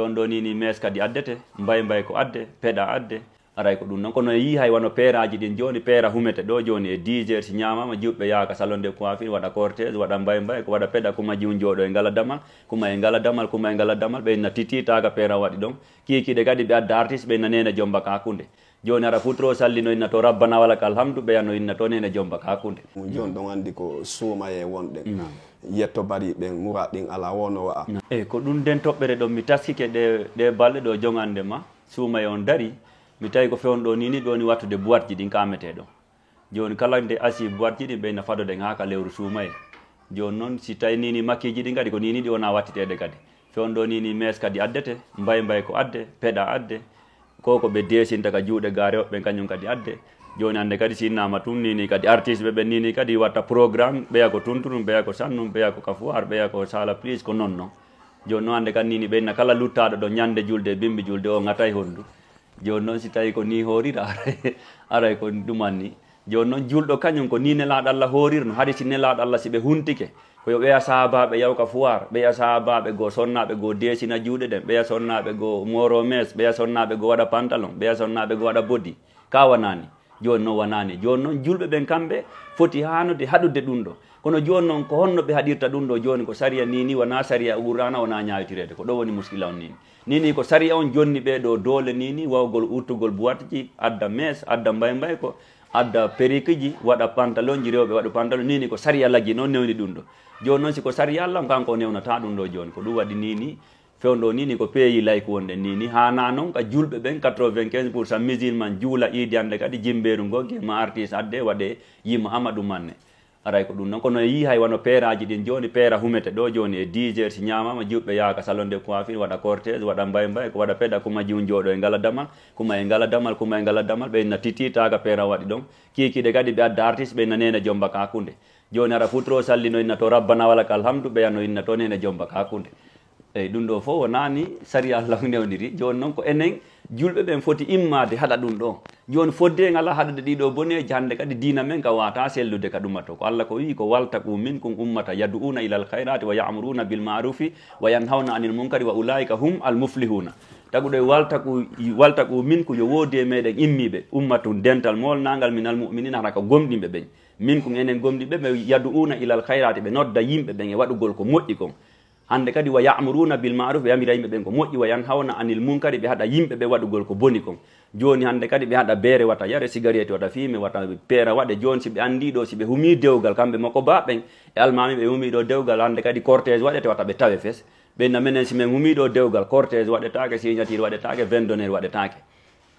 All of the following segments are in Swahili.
toon ɗo ni ni mes kadi addete mbay mbay ko adde peɗa adde aray ko ɗum noon kono yi hay wano peeraji ɗin joni peera humete ɗo joni e 10 heures si ñamama jiwɓe yaaka salon de coiffure waɗa cortége waɗa mbay mbay ko waɗa peɗa kuma jiw jooɗo e ngala damal kuma e ngala damal kuma e ngala damal ɓe na titi taga peera waɗi ɗon kikiɗe kadi ɓe adda artiste ɓe nanene jomba hakkude joni ara futro sallino inna to rabbana wala ka be ɓeyano inna toon ene jomba ka hakunde joni ɗon mm. andi ko suuma e wonɗen mm. yetto bariɓe mura ɗin ala wono wa'a mm. e eh, ko ɗum nden toɓɓere ɗon mi taskike ɗe ɗe balɗe ɗo jogande ma suuma e on dari mi tawi ko fewn ɗo nini ɓe woni wattude boîte ji ɗin kamete do joni kala nde asi boîte ji ɗin ɓeyna fadode ha ka lewru suuma e joni noon si tawi nini makkiji ɗin kadi ko nini ɗi wona wattitede kadi fewn ɗo nini mes kadi addete mbay mbay ko adde peda adde ko ko ɓe desinta daga juuɗe gaare be kañum kadi adde joni ande kadi sinnama tun nini kadi artiste be ɓe ni kadi watta programme ɓeya ko tunturum ɓeya ko sannum ɓeya ko be ɓeya ko sala please ko nonno joni joni noon kanni ni nini na kala luttaɗo ɗo ñande julde bimbi julde o ngatay honndu joni noon si tawi ko ni horira aray ara ko dumanni joni noon julɗo kañum ko ni nelaɗo allah horirno haade si nelaɗo allah si ɓe huntike koyo ɓeya sahabaɓe yawka fowir ɓeya sahabaɓe goo sonnaɓe goo desina juuɗe ɗen ɓeya sonnaɓe goo moro mes ɓeya sonnaɓe goo waɗa pantalon ɓeya sonnaɓe goo waɗa boddi ka wanani joni noon wanani joni noon julɓe ɓen kamɓe foti hanude haɗude ɗum ɗo kono joni noon ko honno ɓe haɗirta ɗum ɗo joni ko saria nini wona saria urana wona ñawitirede ko ɗo woni muskila on nini nini ko saria on jonni ɓe ɗo doole nini wawgol urtugol boitji adda mes adda mbay mbay ko adda perikiji ji waɗa pantalon ji rewɓe waɗa pantalon nini ko sari allah gi non newni ɗum ɗo joni noon siko sari allah kanko newnata ɗum ɗo joni ko ɗum waɗi nini fewdo nini ko lay ko wonɗen nini ha nanon ka julɓe ben 95 pour cent musilman juula iidiyande kadi jimberu ngo ma artiste adde waɗe yima amadou manne aray ko ɗum noon kono yi hay wano peeraji ɗin joni peera humete ɗo joni e dijer si ñamama juɓɓe yaaka salon de coiffure waɗa cortége waɗa mbay mbay ko waɗa peeɗa kuma jiw jooɗo e ngala damal kuma e ngala damal kuma e ngala damal ɓeyna tititaka peera waɗi ɗon kikiɗe kadi ɓe adda artiste ɓeyna nene jomba kakunde joni ara futro sallino inna to rabbana walaka alhamdu ɓeyanno inna to nene jomba kakunde eyyi eh, ɗum ɗo fof wonani saria lawnewdiri joni noon ko enen julɓe ɓen foti immade haɗa ɗum ɗo joni fodde ngala ala haɗude ɗiɗo e jande kadi dina men ka wata sellude ka ɗumato ko allah ko wi ko walta ku min minkum ummata una ilal khairati wa ya'muruna bil ma'rufi wa yanhawna anil munkari wa ulaika hum al almuflihuna taguɗo e ku min minkum yo woodi e meɗen immiɓe ummatu dental molnagal minal muminina hata ko gomɗinɓe ɓen minkum enen gomɗiɓe ɓe una ilal khairati ɓe nodda yimɓe ɓen e waɗugol ko moƴƴi kon hande kadi wa ya'muruna bil ma'ruf ɓe yamira yimɓe ɓen ko moƴƴi wayan hawna anil munkari ɓe haɗa yimɓe ɓe waɗugol ko boni kon joni hande kadi ɓe haɗa beere wata yare cigarette wata fiime wata peera waɗe joni siɓe andi siɓe humi dewgal kamɓe makko baɓen e almami ɓe humi dewgal hande kadi cortége waɗete wata ɓe tawe fes ɓenna menen simin humi ɗo dewgal cortége waɗetake signature waɗetake vendonnaire waɗetake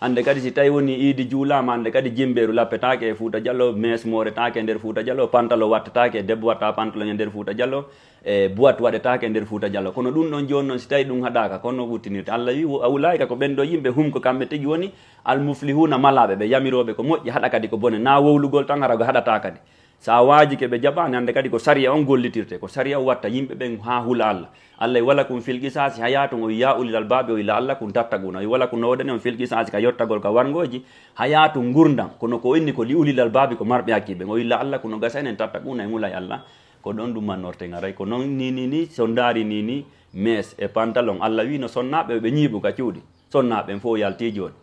hande kadi si tawi woni iidi juulama ande kadi jimbeeru lappetake e fouta diallo mesmoretake e nder fuuta diallo pantalo wattetake e debbo watta pantalo e nder fuuta diallo e boite waɗetake e nder fuuta diallo kono ɗum ɗon joni noon si tawi ɗum haɗaka kono wuttinirta allah wi awlayka ko ɓen ɗo yimɓe humko kamɓe tigi woni almuflihuna malaɓe ɓe yamiroɓe ko moƴƴi haɗa kadi ko bone na wowlugol tan hara ko haɗata kadi sa waji ke ɓe jaɓa hande kadi ko saria on gollitirte ko saria watta yimɓe ɓen ha hula allah allah e wala kum filqisasi ha yaton o ya ulil albaɓe o ila allah kun tattaguna e wala ko nowdani on filgisasi ka yottagol ka wargoji ha yato gurdam kono ko inni ko li ulil albaɓe ko marɓe hakkiɓe o illa allah kono gasa enen tattaguna e ngula allah ko ɗon ɗum mannorte garay ko non ni ni ni so daari ni ni mes e pantalon allah wino sonnaɓe ɓe ñiibu ka cuuɗi sonnaɓen fo yalti joni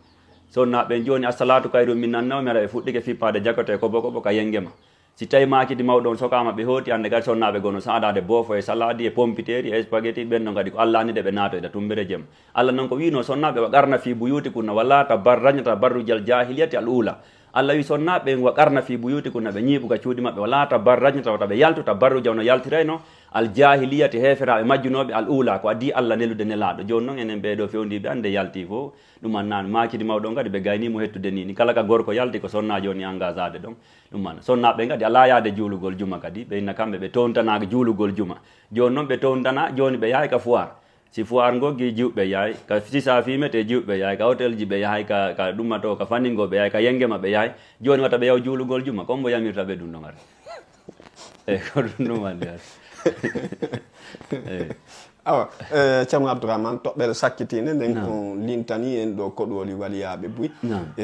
sonnaɓen joni assalatu kayru min nannaw mera e fuɗɗike fippade e kobo kobo ka yengema si tawi makidi mawɗon on sokama ɓe hooti hannde kadi sonnaɓe gono sadade bofo e saladi e pompiteri e spaghetti ɓen ɗon kadi ko allah annide ɓe naatoyda e tumbere jeem allah noon ko wino sonnaɓe wa garna fi buyuti kunna walla ta barrujal jahiliyati al ula allah wi sonna ɓe waqarna fi buyuti kunna ɓe ñiiɓuga cuuɗi maɓɓe wala ta ta ɓe yaltu ta tabarruja no yaltirayno aljahiliyati heferaɓe majjunoɓe al ula ko adi allah nelude nelaɗo joni noon enen ɓeɗo fewdiɓe ande yalti fo ɗum annani makidi mawɗo on kadi ɓe gaynimo hettude ni ni kala ka gorko yalti ko sonna joni engageade ɗon ɗum an sonnaɓe kadi ala yaade juulugol juma kadi ɓe inna kamɓe ɓe towntanaka juulugol juma joni noon ɓe towntana joni ɓe yahay ka foire si fuwar ngo gi juɓɓe yay ka si safime te juɓɓe yahay ka hotel ji ɓe yahay ka ka ɗumma to ka fanningo ɓe yahay ka yengema ɓe yahay joni watta ɓe yaw juulugol juma comme mbo yamirta ɓe ɗum ɗon ar eyi eh, ko ɗum ɗum awa eh, ceerno abdourahmane toɓɓere sakkitiinde nden ko lintani en ɗo koɗooli waliyaaɓe buy e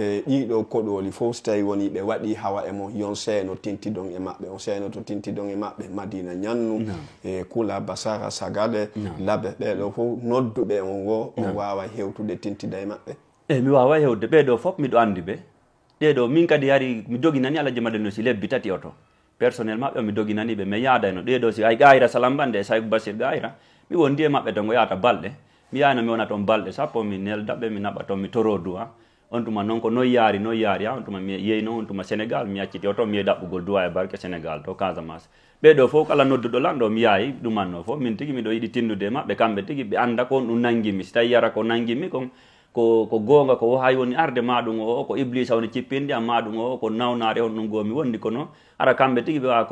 eh, ɗiiɗo koɗooli fof so tawii woni ɓe waɗii hawa e mo yon seeno tintidon e maɓɓe on seeno to tintidon e maɓɓe madina ñannu e kula basara sagale labe ɓeeɗo fof nodduɓe on wo on waawa heewtude tintida e maɓɓe eeyi mi waawa heewtude ɓeeɗo fof miɗo anndi ɓe ɗeeɗo min kadi hari mi doginani alaji maɗel no si lebbi tati oto personnel maɓɓe mi doginani ɓe mi yaada no ɗeɗo si ay gayra salambande sayko basir gayira mi wondi e maɓɓe to yaata yahata balɗe mi yaana mi wona toon balɗe sappo mi neldaɓe mi naɓa toon mi toro duwa on tuma noon ko noy yaari noy yaari ha on tuma mi noon on tuma sénégal mi acciti o toon mi yehi ɗaɓɓugol duwa e barke sénégal to casamas ɓeɗo fof kala nodduɗo lanɗo mi yaayi ɗumanno fof min tigui miɗo yiɗi tindude e maɓɓe kamɓe tigui ɓe anda ko on ɗum nanguimi so tawi yara ko nangimi kon ko ko gonga ko hay woni arde maɗum o ko iblis woni cippindi am maɗum o ko nawnare hon ɗum gomi wondi kono ara kamɓe tigui ɓe wawa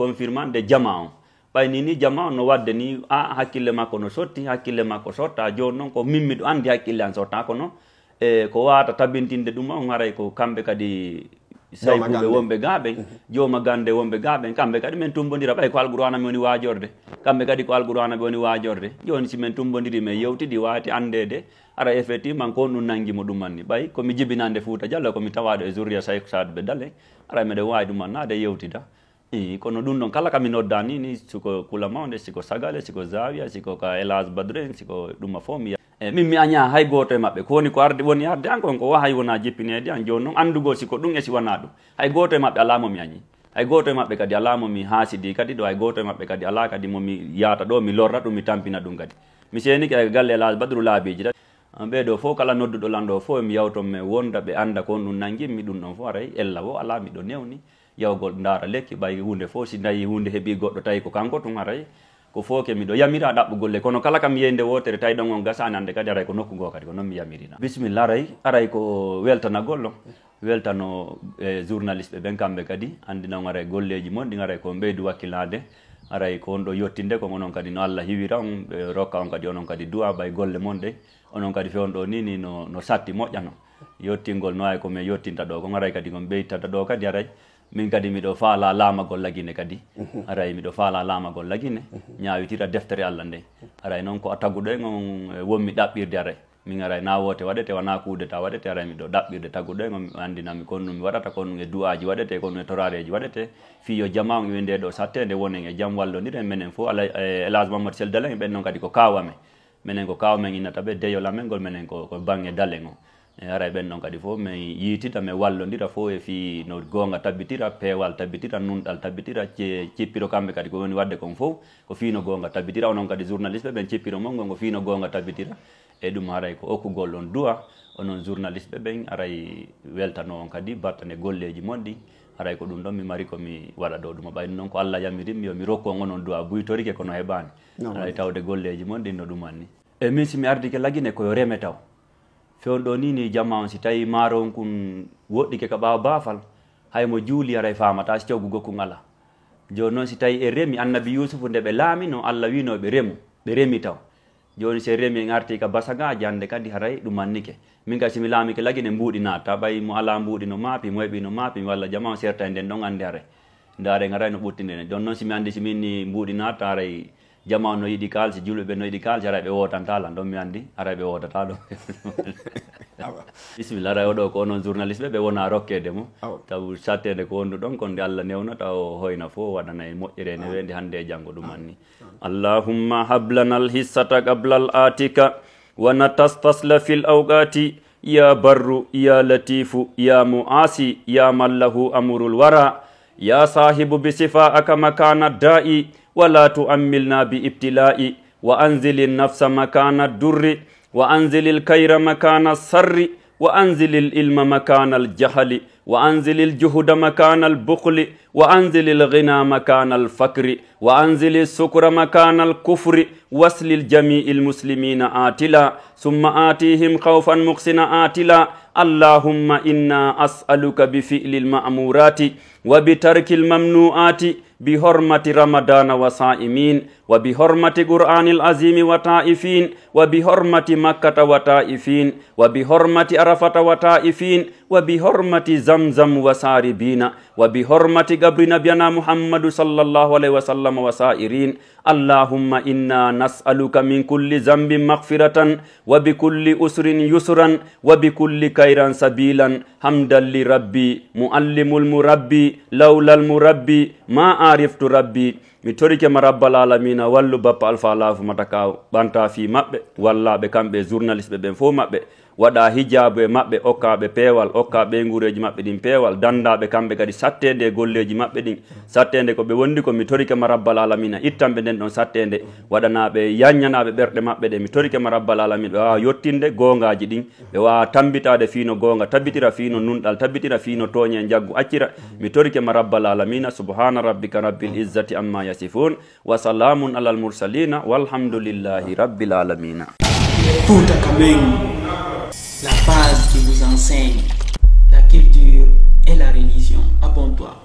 confirmant de jama o ɓayni ni jama o no wadde ni a hakkille makko no sotti hakkille makko sotta joni noon ko mimmiɗo andi hakkille an sotta kono e ko wawata tabintinde ɗum on haray ko kamɓe kadi isay ɓuɓe wonɓe gabe joma gande wonɓe gaɓen kamɓe kadi men tumbodira ɓay ko alqurana mi woni wajorde kamɓe kadi ko alqurana mi woni wajorde joni simin tumbodiri min yewtidi wati andede ara effectivement ko on ɗum nanguimo ɗumanni ɓay komi jibinande jalla diallo komi tawaɗo e jourria saad be dalle ara miɗen wawi de yewtida i kono ɗum ɗon kala kami noddani ni siko kula mawde siko sagale siko zawiya siko ka élage badre siko ɗuma fof mi e eh, min mi aña hay goto e maɓɓe ko woni ko arde woni arde an kon ko wa hay wona jeppinede an jooni noon si siko ɗum e si wana ɗum hay goto e maɓɓe mo mi añi hay goto e maɓɓe kadi mo mi haasidi kadi ɗo hay goto e maɓɓe kadi ala kadi momi yaata ɗo mi lorra ɗum mi tampina ɗum kadi mi seniki e galle la badru laabiji tan ɓeɗo fof kala nodduɗo lanɗo fof mi yawton mi wonda ɓe anda ko on ɗum nangi mi ɗum ɗon fof aray ella wo ala miɗo newni yawgol ndaara lekki ɓay hunde fof si dayi hunde heeɓi goɗɗo tawi ko kanko tun aray ko foke miɗo yamira bu golle kono kala kam yende wotere tawi ɗon on gasa anande kadi aray ko nokku go kadi ko non mi yamirina bisimilla ray aray ko weltana gollon weltano e journaliste ɓe ɓen kamɓe kadi andinon aray golleji mon di aray ko mbeydu wakkilade aray ko ndo yottinde yettinde ko onon kadi no allah hiwira on um, be rokka on um, kadi onon kadi duwa bay golle mon de onon kadi fe on ɗo ni ni no no satti jano yottingol no ay me yottinta do kon aray kadi kon ɓeyttata do kadi aray min kadi miɗo faala laamagol lagine kadi aray miɗo faala laamagol lagine ñawitira deftere allah nde aray noon ko tagguɗo e on e wonmi ɗaɓɓirde aray min aray na woote waɗete wona kuude ta waɗete aray miɗo ɗaɓɓirde tagguɗo e on anndinami konnu mi waɗata konnu e du'aji waɗete konnu e torareji waɗete fiyo jama on yo nde ɗo sattede wonen e jam wallodiren menen fo ala élage mamadou sel dalen e ɓen noon kadi ko kawame menen ko kawamen innata ɓe deyol amen ngol menen ko bange dalen o Eh, ara ɓen noon kadi fof min yiitita mi wallodira fo e fi no gonga tabbitira peewal tabbitira nunɗal tabbitira cippiro kamɓe kadi ko woni wadde kon fof ko fino no goonga tabbitira onon kadi journaliste ɓe ɓen cippiro mon gon ko no gonga tabbitira e ɗum haray ko okkugol on duwa onon journaliste ɓe ɓen aray weltano on kadi battane golleji moɗɗi haray ko ɗum ɗon mi mari komi waɗa ɗo ɗum o ɓayni noon ko allah yamirinmi yomi rokku on onon duwa buytorike kono heɓani aray tawde golleji mon ɗin no ɗumanni e min simi ardi ke lagine koyo reme taw fewn ɗo nini jamma on si tawi maaro on kon woɗɗike ka ɓawa baafal haymo juuli aray e famata si cogu gokkum ala joni noon si tawi e remi annabi yusufu nde ɓe laamino allah wino ɓe remu ɓe remi taw joni si remi en arti ka basaga jande kadi haray ɗumannike min kay somi laamike lagi ne mbuuɗinata ɓay mo ala mbuuɗino maapi mo heɓino maapi mi walla jama o serta e nden ɗon andi haray ndaare gara no ɓuttidene joni noon simi andi somin ni mbuuɗinata aray jamanu no yiɗi kalsi julɓeɓe no yiɗi kalsi ara ɓe wotanta ɗon mi andi ara ɓe wotata ɗo bisimilla ara oɗo ko onon journaliste ɓe ɓe wona rokkede mo taw sattede ko wondu ɗon konde allah newnata taw hoyna fo waɗana e moƴƴere ne wende hannde e janngo ɗum anni allahumma hablanal hissata qabla al atika wa natastasla fil awqati ya barru ya latifu ya muasi ya mallahu lahu amrul wara ya sahibu bisifa aka makana da'i ولا تؤملنا بابتلاء وأنزل النفس مكان الدر وأنزل الكير مكان السر وأنزل العلم مكان الجهل وأنزل الجهد مكان البخل وأنزل الغنى مكان الفقر وأنزل السكر مكان الكفر واسل الجميع المسلمين آتلا ثم آتيهم خوفا مقسنا آتلا اللهم إنا أسألك بفعل المأمورات وبترك الممنوعات بحرمة رمضان وصائمين وبحرمة قرآن العظيم وطائفين وبحرمة مكة وطائفين وبحرمة عرفة وطائفين وبحرمة زمزم وساربين وبحرمة قبر نبينا محمد صلى الله عليه وسلم أكرم وسائرين اللهم إنا نسألك من كل ذنب مغفرة وبكل أسر يسرا وبكل كير سبيلا حمدا لربي معلم المربي لولا المربي ما عرفت ربي mi torikema rabbal alamina wallu bappa alpha lafu mataka ɓanta fi maɓɓe wallaɓe kamɓe journaliste ɓe ɓen fof maɓɓe waɗa hijabu e maɓɓe okkaɓe peewal okka ɓeygureji maɓɓe ɗin peewal dandaɓe kamɓe kadi sattede e golleji maɓɓe ɗin sattede koɓe wondi ko mi torikema rabbal alamina ittanɓe nden ɗon sattede waɗanaɓe yagnanaɓe ɓerɗe maɓɓe ɗe mi torikema rabbal alamina ɓe wawa yottinde gongaji ɗin ɓe wawa tambitade fino gonga tabitira fino nunɗal tabitira fino toñe e jaggu accira mi torikema rabbal alamina subhana rabbika rabbil izzati amma يصفون وسلام على المرسلين والحمد لله رب العالمين La base qui vous enseigne la culture et la religion. Abonne-toi.